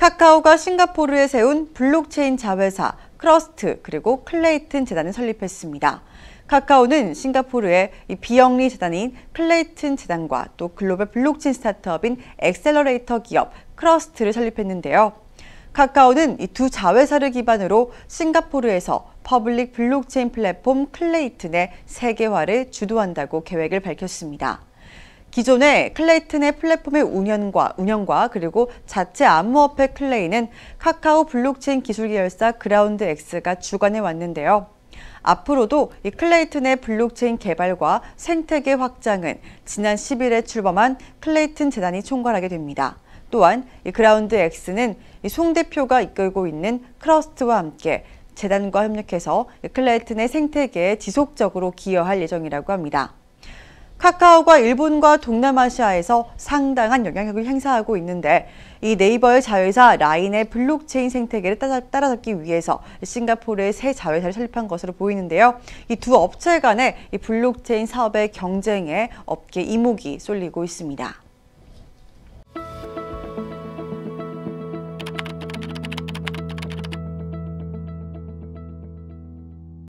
카카오가 싱가포르에 세운 블록체인 자회사 크러스트 그리고 클레이튼 재단을 설립했습니다. 카카오는 싱가포르의 비영리 재단인 클레이튼 재단과 또 글로벌 블록체인 스타트업인 엑셀러레이터 기업 크러스트를 설립했는데요. 카카오는 이 두 자회사를 기반으로 싱가포르에서 퍼블릭 블록체인 플랫폼 클레이튼의 세계화를 주도한다고 계획을 밝혔습니다. 기존의 클레이튼의 플랫폼의 운영과, 운영과 그리고 자체 안무업체 클레이는 카카오 블록체인 기술 계열사 그라운드 X가 주관해 왔는데요. 앞으로도 이 클레이튼의 블록체인 개발과 생태계 확장은 지난 10일에 출범한 클레이튼 재단이 총괄하게 됩니다. 또한 이 그라운드 X는 이송 대표가 이끌고 있는 크러스트와 함께 재단과 협력해서 클레이튼의 생태계에 지속적으로 기여할 예정이라고 합니다. 카카오가 일본과 동남아시아에서 상당한 영향력을 행사하고 있는데 이 네이버의 자회사 라인의 블록체인 생태계를 따라잡기 위해서 싱가포르의새 자회사를 설립한 것으로 보이는데요. 이 두 업체 간의 이 블록체인 사업의 경쟁에 업계 이목이 쏠리고 있습니다.